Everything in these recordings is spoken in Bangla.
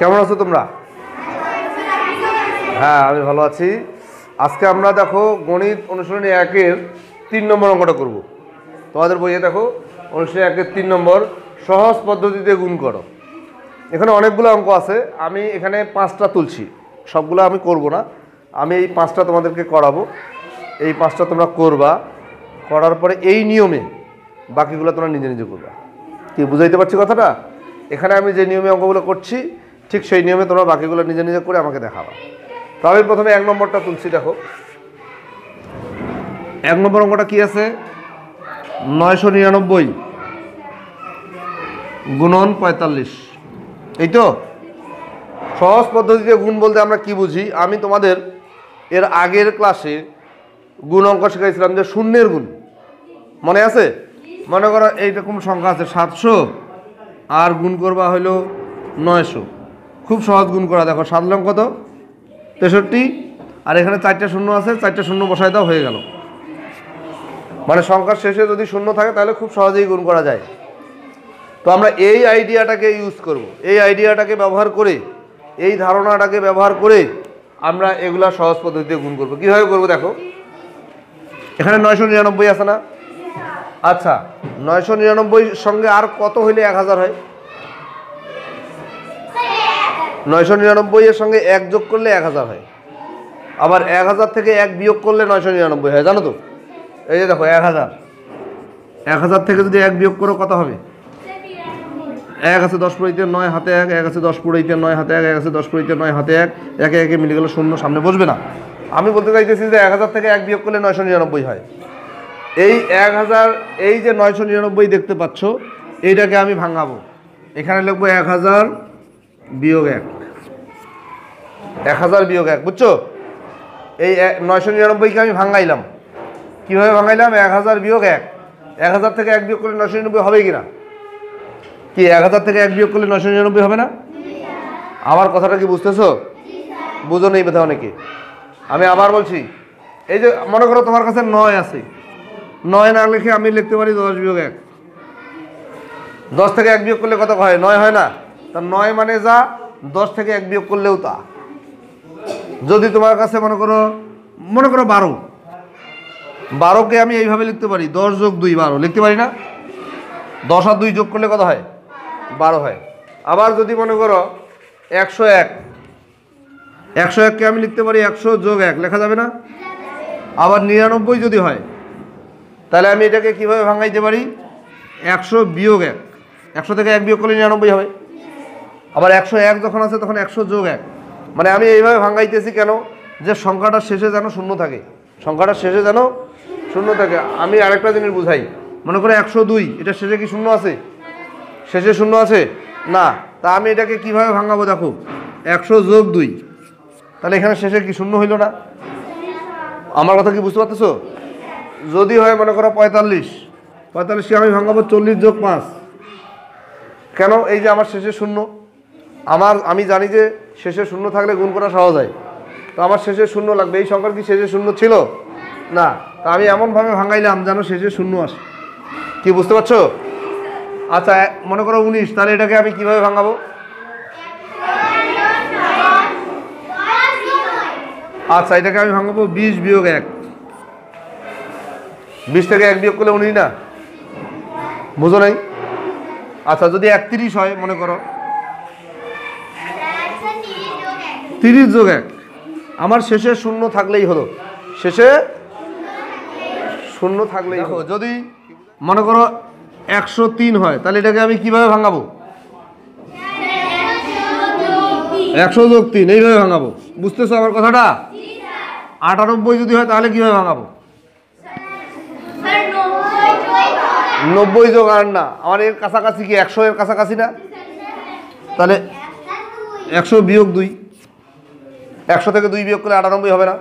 কেমন আছো তোমরা হ্যাঁ আমি ভালো আছি আজকে আমরা দেখো গণিত অনুশীলনী একের তিন নম্বর অঙ্কটা করব তোমাদের বইয়ে দেখো অনুশীলনী একের তিন নম্বর সহজ পদ্ধতিতে গুণ করো এখানে অনেকগুলো অঙ্ক আছে আমি এখানে পাঁচটা তুলছি সবগুলো আমি করব না আমি এই পাঁচটা তোমাদেরকে করাবো এই পাঁচটা তোমরা করবা করার পরে এই নিয়মে বাকিগুলো তোমরা নিজে নিজে করবা কি বুঝাইতে পারছি কথাটা এখানে আমি যে নিয়মে অঙ্কগুলো করছি ঠিক সেই নিয়মে তোমরা বাকিগুলো নিজে নিজে করে আমাকে দেখাবা তো আমি প্রথমে এক নম্বরটা তুলছি দেখো এক নম্বর অঙ্কটা কি আছে নয়শো নিরানব্বই গুণন পঁয়তাল্লিশ এই তো সহজ পদ্ধতিতে গুণ বলতে আমরা কি বুঝি আমি তোমাদের এর আগের ক্লাসে গুণ অঙ্ক শিখাইছিলাম যে শূন্যের গুণ মনে আছে মনে করো এইরকম সংখ্যা আছে সাতশো আর গুণ করবা হলো নয়শো খুব সহজ গুণ করা দেখো সাত লং কত তেষট্টি আর এখানে চারটে শূন্য আছে চারটা শূন্য বসায় দাও হয়ে গেল মানে সংখ্যার শেষে যদি শূন্য থাকে তাহলে খুব সহজেই গুণ করা যায় তো আমরা এই আইডিয়াটাকে ইউজ করব। এই আইডিয়াটাকে ব্যবহার করে এই ধারণাটাকে ব্যবহার করে আমরা এগুলা সহজ পদ্ধতিতে গুণ করবো কীভাবে করবো দেখো এখানে নয়শো নিরানব্বই আছে না আচ্ছা নয়শো নিরানব্বই সঙ্গে আর কত হইলে এক হাজার হয় নয়শো নিরানব্বই এর সঙ্গে এক যোগ করলে এক হাজার হয় আবার এক হাজার থেকে এক বিয়োগ করলে নয়শো নিরানব্বই হয় জানো তো এই যে দেখো এক হাজার এক হাজার থেকে যদি এক বিয়োগ করো কত হবে এক আছে দশ পড়িতে নয় হাতে এক এক আছে দশ পড়িতে নয় হাতে এক এক আছে দশ পড়িতে নয় হাতে এক একে একে মিলে গেলে শূন্য সামনে বসবে না আমি বলতে চাইতেছি যে এক হাজার থেকে এক বিয়োগ করলে নয়শো নিরানব্বই হয় এই এক হাজার এই যে নয়শো নিরানব্বই দেখতে পাচ্ছ এইটাকে আমি ভাঙাবো এখানে লিখবো এক হাজার বিয়োগ এক এক হাজার বিয়োগ এক বুঝছো এই নয়শো নিরানব্বইকে আমি ভাঙাইলাম কীভাবে ভাঙাইলাম এক হাজার বিয়োগ এক এক হাজার থেকে এক বিয়োগ করলে নশো নিরানব্বই হবে কি না কি এক হাজার থেকে এক বিয়োগ করলে নশো নিরানব্বই হবে না আমার কথাটা কি বুঝতেছো বুঝো নেই বোধহয় অনেকে আমি আবার বলছি এই যে মনে করো তোমার কাছে নয় আছে নয় না লিখে আমি লিখতে পারি দশ বিয়োগ এক দশ থেকে এক বিয়োগ করলে কত হয় নয় হয় না তা নয় মানে যা দশ থেকে এক বিয়োগ করলেও তা যদি তোমার কাছে মনে করো মনে করো বারো বারোকে আমি এইভাবে লিখতে পারি দশ যোগ দুই বারো লিখতে পারি না দশ আর দুই যোগ করলে কত হয় বারো হয় আবার যদি মনে করো একশো এক একশো এককে আমি লিখতে পারি একশো যোগ এক লেখা যাবে না আবার নিরানব্বই যদি হয় তাহলে আমি এটাকে কীভাবে ভাঙাইতে পারি একশো বিয়োগ এক একশো থেকে এক বিয়োগ করলে নিরানব্বই হবে আবার একশো এক যখন আছে তখন একশো যোগ এক মানে আমি এইভাবে ভাঙাইতেছি কেন যে সংখ্যাটার শেষে যেন শূন্য থাকে সংখ্যাটা শেষে যেন শূন্য থাকে আমি আরেকটা জিনিস বুঝাই মনে করে একশো দুই এটা শেষে কি শূন্য আছে শেষে শূন্য আছে না তা আমি এটাকে কিভাবে ভাঙাবো দেখো একশো যোগ দুই তাহলে এখানে শেষে কি শূন্য হইল না আমার কথা কি বুঝতে পারতেছো যদি হয় মনে করো পঁয়তাল্লিশ পঁয়তাল্লিশকে আমি ভাঙাবো চল্লিশ যোগ পাঁচ কেন এই যে আমার শেষে শূন্য আমার আমি জানি যে শেষে শূন্য থাকলে গুণ করা সহজ হয় তো আমার শেষে শূন্য লাগবে এই সংখ্যার কি শেষে শূন্য ছিল না তা আমি এমনভাবে ভাঙাইলাম যেন শেষে শূন্য আসে কি বুঝতে পারছো আচ্ছা মনে করো উনিশ তাহলে এটাকে আমি কিভাবে ভাঙাবো আচ্ছা এটাকে আমি ভাঙাবো বিশ বিয়োগ এক বিশ থেকে এক বিয়োগ করলে উনি না বুঝো নাই আচ্ছা যদি একত্রিশ হয় মনে করো তিরিশ যোগ এক আমার শেষে শূন্য থাকলেই হলো শেষে শূন্য থাকলেই হলো যদি মনে করো একশো তিন হয় তাহলে এটাকে আমি কিভাবে ভাঙাবো একশো যোগ তিন এইভাবে ভাঙাবো বুঝতেছো আমার কথাটা আটানব্বই যদি হয় তাহলে কিভাবে ভাঙাবো নব্বই যোগ আর না আমার এর কাছাকাছি কি একশো এর কাছাকাছি না তাহলে একশো বিয়োগ দুই একশো থেকে দুই বিয়োগ করলে আটানব্বই হবে না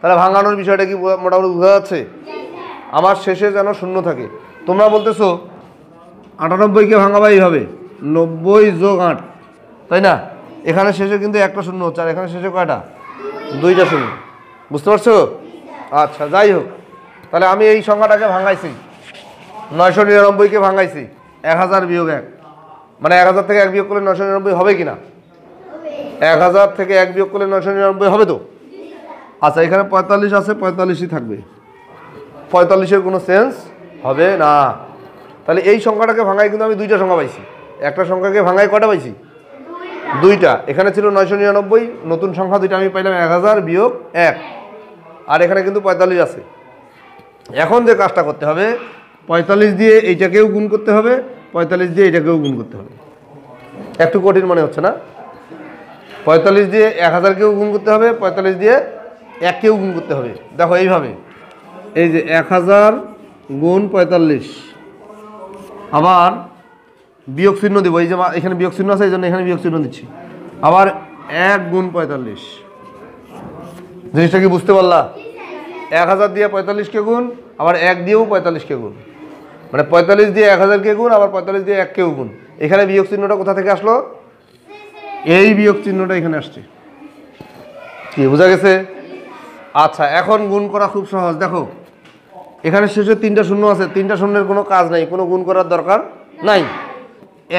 তাহলে ভাঙানোর বিষয়টা কি মোটামুটি বোঝা যাচ্ছে আমার শেষে যেন শূন্য থাকে তোমরা বলতেছো আটানব্বইকে ভাঙাবা এইভাবে নব্বই যোগ আট তাই না এখানে শেষে কিন্তু একটা শূন্য হচ্ছে আর এখানে শেষে কয়টা দুইটা শূন্য বুঝতে পারছো আচ্ছা যাই হোক তাহলে আমি এই সংখ্যাটাকে ভাঙাইছি নয়শো নিরানব্বইকে ভাঙাইছি এক হাজার বিয়োগ এক মানে এক হাজার থেকে এক বিয়োগ করলে নয়শো নিরানব্বই হবে কি না এক হাজার থেকে এক বিয়োগ করলে নয়শো নিরানব্বই হবে তো আচ্ছা এখানে পঁয়তাল্লিশ আছে পঁয়তাল্লিশই থাকবে পঁয়তাল্লিশের কোনো সেন্স হবে না তাহলে এই সংখ্যাটাকে ভাঙায় কিন্তু আমি দুইটা সংখ্যা পাইছি একটা সংখ্যাকে ভাঙায় কটা পাইছি দুইটা এখানে ছিল নয়শো নিরানব্বই নতুন সংখ্যা দুইটা আমি পাইলাম এক হাজার বিয়োগ এক আর এখানে কিন্তু পঁয়তাল্লিশ আছে এখন যে কাজটা করতে হবে পঁয়তাল্লিশ দিয়ে এইটাকেও গুণ করতে হবে পঁয়তাল্লিশ দিয়ে এটাকেও গুণ করতে হবে একটু কঠিন মনে হচ্ছে না পঁয়তাল্লিশ দিয়ে এক হাজারকেও গুণ করতে হবে পঁয়তাল্লিশ দিয়ে এককেও গুণ করতে হবে দেখো এইভাবে এই যে এক হাজার গুণ পঁয়তাল্লিশ আবার বিয়োগ চিহ্ন দেবো এই যে এখানে বিয়োগ চিহ্ন আছে এই জন্য এখানে বিয়োগ চিহ্ন দিচ্ছি আবার এক গুণ পঁয়তাল্লিশ জিনিসটা কি বুঝতে পারলা এক হাজার দিয়ে পঁয়তাল্লিশকে গুণ আবার এক দিয়েও পঁয়তাল্লিশকে গুণ মানে পঁয়তাল্লিশ দিয়ে এক হাজারকে গুণ আবার পঁয়তাল্লিশ দিয়ে কেউ গুণ এখানে বিয়োগ চিহ্নটা কোথা থেকে আসলো এই বিয়োগ চিহ্নটা এখানে আসছে কি বোঝা গেছে আচ্ছা এখন গুণ করা খুব সহজ দেখো এখানে শেষে তিনটা শূন্য আছে তিনটা শূন্যের কোনো কাজ নাই কোনো গুণ করার দরকার নাই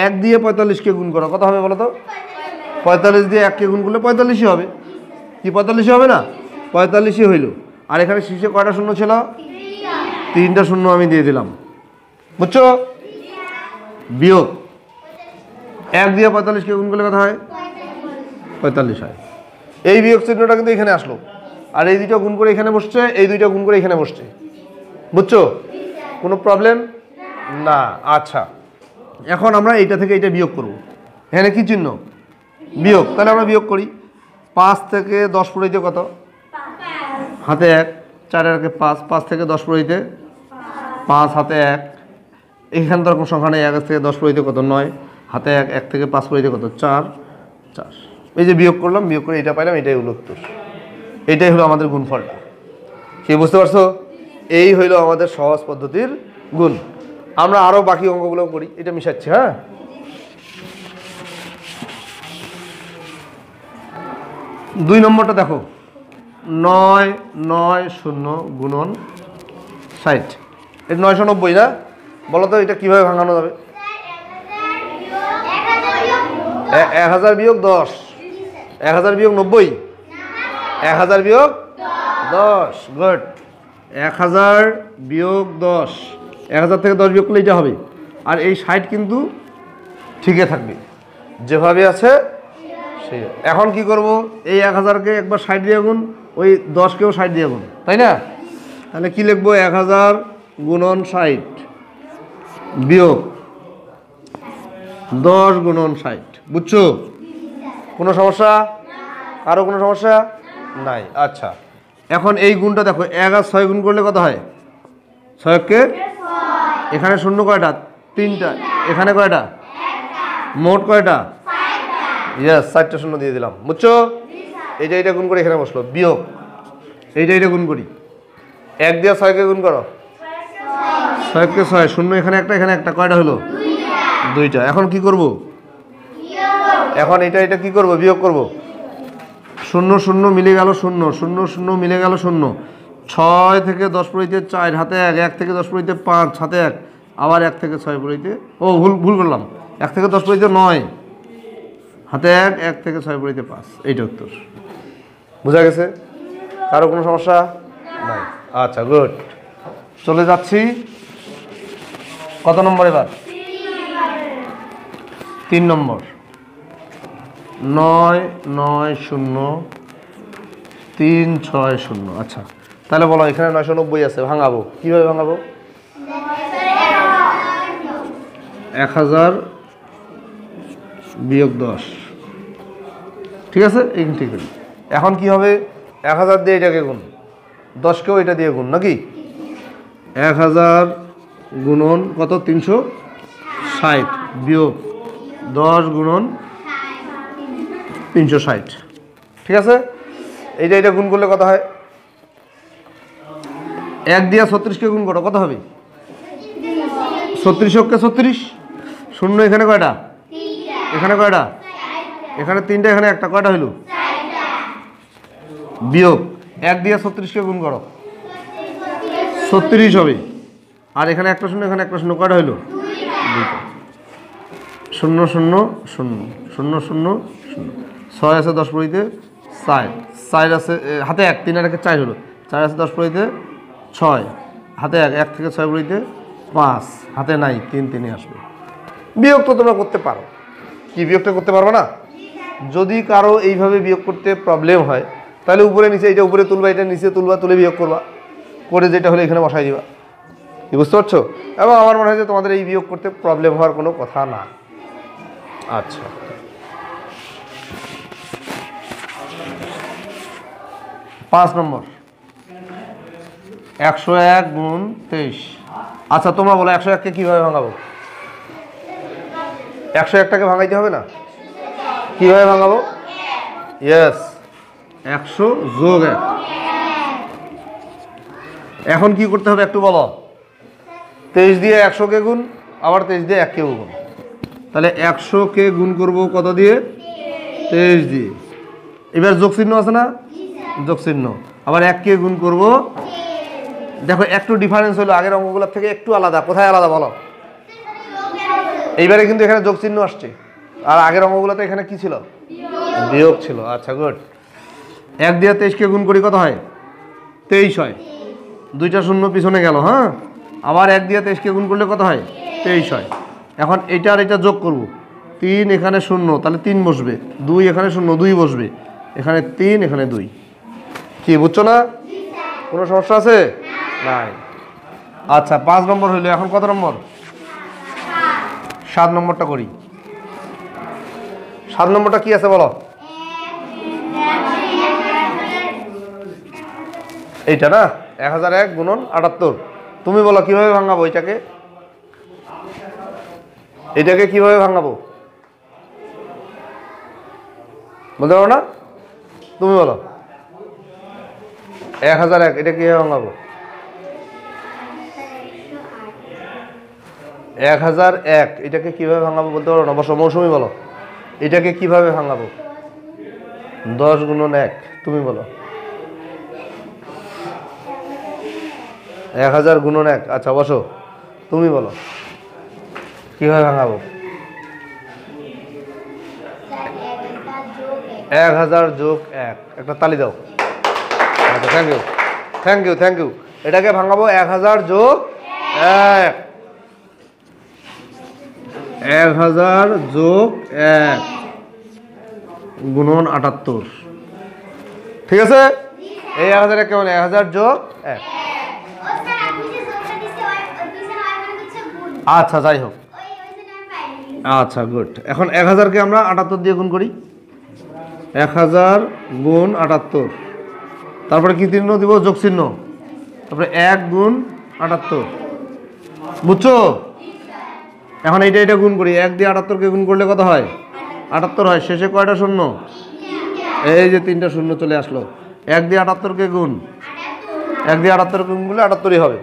এক দিয়ে পঁয়তাল্লিশকে গুণ করা কত হবে বলো তো পঁয়তাল্লিশ দিয়ে এককে গুণ করলে পঁয়তাল্লিশই হবে কি পঁয়তাল্লিশই হবে না পঁয়তাল্লিশই হইল আর এখানে শেষে কয়টা শূন্য ছিল তিনটা শূন্য আমি দিয়ে দিলাম বুঝছো বিয়োগ এক দিয়ে পঁয়তাল্লিশকে গুণ করলে কথা হয় পঁয়তাল্লিশ হয় এই বিয়োগ চিহ্নটা কিন্তু এখানে আসলো আর এই দুইটা গুণ করে এখানে বসছে এই দুইটা গুণ করে এখানে বসছে বুঝছো কোনো প্রবলেম না আচ্ছা এখন আমরা এইটা থেকে এইটা বিয়োগ করব এখানে কি চিহ্ন বিয়োগ তাহলে আমরা বিয়োগ করি পাঁচ থেকে দশ পড়িতে কত হাতে এক চারের আগে পাঁচ পাঁচ থেকে দশ পড়িতে পাঁচ হাতে এক এখানে তো সংখ্যা নেই এক থেকে দশ পরিতে কত নয় হাতে এক এক থেকে পাঁচ পরিতে কত চার চার এই যে বিয়োগ করলাম বিয়োগ করে এটা পাইলাম এটাই হলো উত্তর এটাই হলো আমাদের গুণফলটা কি বুঝতে পারছো এই হইলো আমাদের সহজ পদ্ধতির গুণ আমরা আরও বাকি অঙ্কগুলো করি এটা মিশাচ্ছি হ্যাঁ দুই নম্বরটা দেখো নয় নয় শূন্য গুণন ষাট এটা নয়শো নব্বই না বলো তো এটা কীভাবে ভাঙানো যাবে এক হাজার বিয়োগ দশ এক হাজার বিয়োগ নব্বই এক হাজার বিয়োগ দশ গুড এক হাজার বিয়োগ দশ এক হাজার থেকে দশ বিয়োগ করলে এটা হবে আর এই সাইট কিন্তু ঠিকই থাকবে যেভাবে আছে সেই এখন কি করব এই এক হাজারকে একবার সাইড দিয়ে গুন ওই দশকেও সাইড দিয়ে গুন তাই না তাহলে কি লিখবো এক হাজার গুণন সাইট বিয়োগ দশ গুণন ষাট বুঝছো কোনো সমস্যা আরও কোনো সমস্যা নাই আচ্ছা এখন এই গুণটা দেখো এক আর ছয় গুণ করলে কত হয় ছয়কে এখানে শূন্য কয়টা তিনটা এখানে কয়টা মোট কয়টা ইয়াস চারটা শূন্য দিয়ে দিলাম বুঝছো এইটা এইটা গুণ করে এখানে বসলো বিয়োগ এইটা এটা গুণ করি এক দিয়ে ছয়কে গুণ করো ছয়কে ছয় শূন্য এখানে একটা এখানে একটা কয়টা হলো দুইটা এখন কি করব এখন এটা এটা কি করব বিয়োগ করব শূন্য শূন্য মিলে গেল শূন্য শূন্য শূন্য মিলে গেল শূন্য ছয় থেকে দশ পড়িতে চার হাতে এক এক থেকে দশ পড়িতে পাঁচ হাতে এক আবার এক থেকে ছয় পড়িতে ও ভুল ভুল করলাম এক থেকে দশ পড়িতে নয় হাতে এক এক থেকে ছয় পড়িতে পাঁচ এইটা উত্তর বোঝা গেছে কারো কোনো সমস্যা নাই আচ্ছা গুড চলে যাচ্ছি কত নম্বর এবার তিন নম্বর নয় নয় শূন্য তিন ছয় শূন্য আচ্ছা তাহলে বলো এখানে নয়শো নব্বই আছে ভাঙাবো কীভাবে ভাঙাবো এক হাজার বিয়োগ দশ ঠিক আছে এখানে ঠিক আছে এখন কি হবে এক হাজার দিয়ে এটাকে গুণ দশকেও এটা দিয়ে গুণ নাকি এক হাজার গুণন কত তিনশো ষাট বিয়োগ দশ গুণন তিনশো ষাট ঠিক আছে এইটা এটা গুণ করলে কত হয় এক দিয়া ছত্রিশকে গুণ করো কত হবে ছত্রিশ অক্ষে ছত্রিশ শূন্য এখানে কয়টা এখানে কয়টা এখানে তিনটা এখানে একটা কয়টা হইল বিয়োগ এক দিয়া ছত্রিশকে গুণ করো ছত্রিশ হবে আর এখানে একটা শূন্য এখানে একটা শূন্য কয়টা হইল দুইটা শূন্য শূন্য শূন্য শূন্য শূন্য শূন্য ছয় আছে দশ পড়িতে চার চার আছে হাতে এক তিন আর একে চার হলো চার আছে দশ পড়িতে ছয় হাতে এক এক থেকে ছয় পড়িতে পাঁচ হাতে নাই তিন তিনে আসবে বিয়োগ তো তোমরা করতে পারো কি বিয়োগটা করতে পারবো না যদি কারো এইভাবে বিয়োগ করতে প্রবলেম হয় তাহলে উপরে নিচে এটা উপরে তুলবা এটা নিচে তুলবা তুলে বিয়োগ করবা করে যেটা হলে এখানে বসাই দিবা কি বুঝতে পারছো এবং আমার মনে হয় যে তোমাদের এই বিয়োগ করতে প্রবলেম হওয়ার কোনো কথা না আচ্ছা পাঁচ নম্বর একশো এক গুণ তেইশ আচ্ছা তোমরা বলো একশো এককে কীভাবে ভাঙাবো একশো একটাকে ভাঙাইতে হবে না কীভাবে ভাঙাবো ইয়েস একশো যোগ এক এখন কি করতে হবে একটু বলো তেইশ দিয়ে একশোকে গুণ আবার তেইশ দিয়ে এককে গুণ তাহলে একশোকে গুণ করব কত দিয়ে তেইশ দিয়ে এবার যোগচিহ্ন আছে না যোগচিহ্ন আবার এককে গুণ করব দেখো একটু ডিফারেন্স হলো আগের অঙ্কগুলোর থেকে একটু আলাদা কোথায় আলাদা বলো এইবারে কিন্তু এখানে যোগচিহ্ন আসছে আর আগের অঙ্কগুলোতে এখানে কি ছিল বিয়োগ ছিল আচ্ছা গুড এক দিয়ে তেইশকে গুণ করি কত হয় তেইশ হয় দুইটা শূন্য পিছনে গেল হ্যাঁ আবার এক দিয়ে তেইশকে গুণ করলে কত হয় তেইশ হয় এখন এটা আর এটা যোগ করব তিন এখানে শূন্য তাহলে তিন বসবে দুই এখানে শূন্য দুই বসবে এখানে তিন এখানে দুই কি বুঝছো না কোনো সমস্যা আছে নাই আচ্ছা পাঁচ নম্বর হইলো এখন কত নম্বর সাত নম্বরটা করি সাত নম্বরটা কি আছে বলো এইটা না এক হাজার এক গুণন আটাত্তর তুমি বলো কিভাবে ভাঙাবো এটাকে এটাকে কিভাবে ভাঙাবো বলতে পারো না তুমি বলো এক হাজার এক এটা কিভাবে ভাঙাবো এক হাজার এক এটাকে কিভাবে ভাঙাবো বলতে পারো না বস মৌসুমি বলো এটাকে কিভাবে ভাঙাবো দশ গুণন এক তুমি বলো এক হাজার গুণন এক আচ্ছা বসো তুমি বলো কীভাবে ভাঙাবো এক হাজার যোগ এক একটা তালি দাও আচ্ছা thank you thank you thank you এটাকে ভাঙাবো এক হাজার যোগ এক এক হাজার যোগ এক গুণন আটাত্তর ঠিক আছে এই এক হাজারে কেমন এক হাজার যোগ এক আচ্ছা যাই হোক আচ্ছা গুড এখন এক হাজারকে আমরা আটাত্তর দিয়ে গুণ করি এক হাজার গুণ আটাত্তর তারপরে কী চিহ্ন দিব যোগ চিহ্ন তারপরে এক গুণ আটাত্তর বুঝছো এখন এইটা এটা গুণ করি এক দিয়ে আটাত্তরকে গুণ করলে কত হয় আটাত্তর হয় শেষে কয়টা শূন্য এই যে তিনটা শূন্য চলে আসলো এক দিয়ে আটাত্তরকে গুণ এক দিয়ে আটাত্তর গুণ করলে আটাত্তরই হবে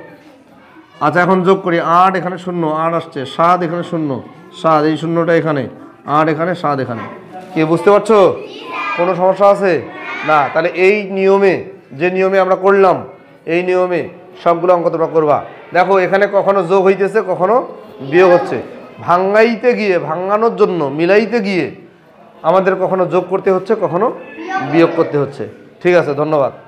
আচ্ছা এখন যোগ করি আট এখানে শূন্য আট আসছে সাত এখানে শূন্য সাত এই শূন্যটা এখানে আট এখানে সাত এখানে কে বুঝতে পারছো কোনো সমস্যা আছে না তাহলে এই নিয়মে যে নিয়মে আমরা করলাম এই নিয়মে সবগুলো অঙ্ক তোমরা করবা দেখো এখানে কখনো যোগ হইতেছে কখনো বিয়োগ হচ্ছে ভাঙ্গাইতে গিয়ে ভাঙ্গানোর জন্য মিলাইতে গিয়ে আমাদের কখনো যোগ করতে হচ্ছে কখনো বিয়োগ করতে হচ্ছে ঠিক আছে ধন্যবাদ